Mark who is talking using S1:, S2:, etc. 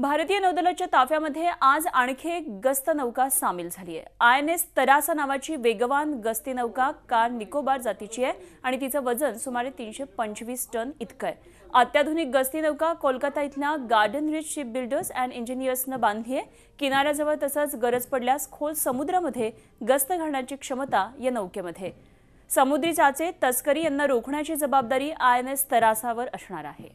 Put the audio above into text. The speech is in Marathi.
S1: भारतीय नौदलाच्या ताफ्यामध्ये आज आणखी एक गस्त नौका सामील झाली आहे आय एन एस तरासा नावाची वेगवान गस्ती नौका कार निकोबार जातीची आहे आणि तिचं वजन सुमारे तीनशे पंचवीस टन इतकं आहे अत्याधुनिक गस्ती नौका कोलकाता इथल्या गार्डन रिच शिप बिल्डर्स अँड इंजिनियर्सनं बांधली आहे किनाऱ्याजवळ तसंच गरज पडल्यास खोल समुद्रामध्ये गस्त घालण्याची क्षमता या नौकेमध्ये समुद्री चाचे तस्करी यांना रोखण्याची जबाबदारी आय एन एस तरासावर असणार आहे